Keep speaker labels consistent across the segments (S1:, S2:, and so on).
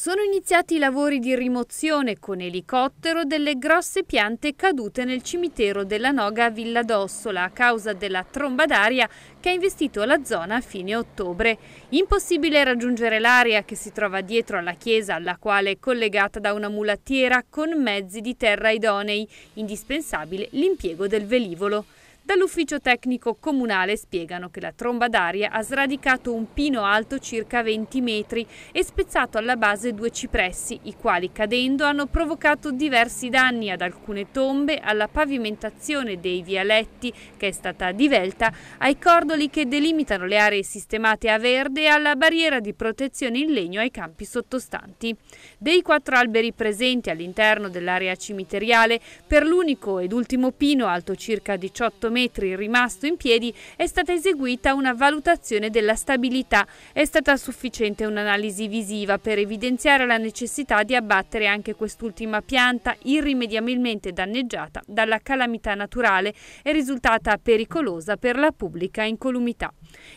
S1: Sono iniziati i lavori di rimozione con elicottero delle grosse piante cadute nel cimitero della Noga a Villa d'Ossola a causa della tromba d'aria che ha investito la zona a fine ottobre. Impossibile raggiungere l'area che si trova dietro alla chiesa alla quale è collegata da una mulattiera con mezzi di terra idonei, indispensabile l'impiego del velivolo. Dall'ufficio tecnico comunale spiegano che la tromba d'aria ha sradicato un pino alto circa 20 metri e spezzato alla base due cipressi, i quali cadendo hanno provocato diversi danni ad alcune tombe, alla pavimentazione dei vialetti che è stata divelta, ai cordoli che delimitano le aree sistemate a verde e alla barriera di protezione in legno ai campi sottostanti. Dei quattro alberi presenti all'interno dell'area cimiteriale, per l'unico ed ultimo pino alto circa 18 metri, metri rimasto in piedi è stata eseguita una valutazione della stabilità. È stata sufficiente un'analisi visiva per evidenziare la necessità di abbattere anche quest'ultima pianta irrimediabilmente danneggiata dalla calamità naturale e risultata pericolosa per la pubblica incolumità.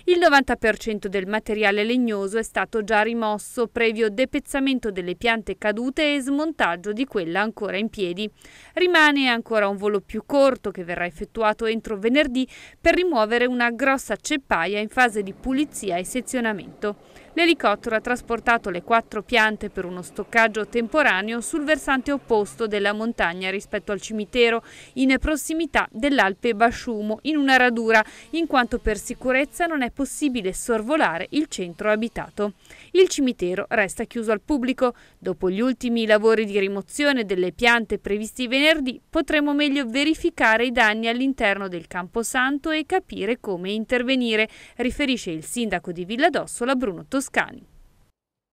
S1: Il 90% del materiale legnoso è stato già rimosso previo depezzamento delle piante cadute e smontaggio di quella ancora in piedi. Rimane ancora un volo più corto che verrà effettuato entro venerdì per rimuovere una grossa ceppaia in fase di pulizia e sezionamento. L'elicottero ha trasportato le quattro piante per uno stoccaggio temporaneo sul versante opposto della montagna rispetto al cimitero, in prossimità dell'Alpe Basciumo, in una radura, in quanto per sicurezza non è possibile sorvolare il centro abitato. Il cimitero resta chiuso al pubblico. Dopo gli ultimi lavori di rimozione delle piante previsti venerdì, potremo meglio verificare i danni all'interno del Camposanto e capire come intervenire, riferisce il sindaco di Villadossola Bruno Toscani. Toscani.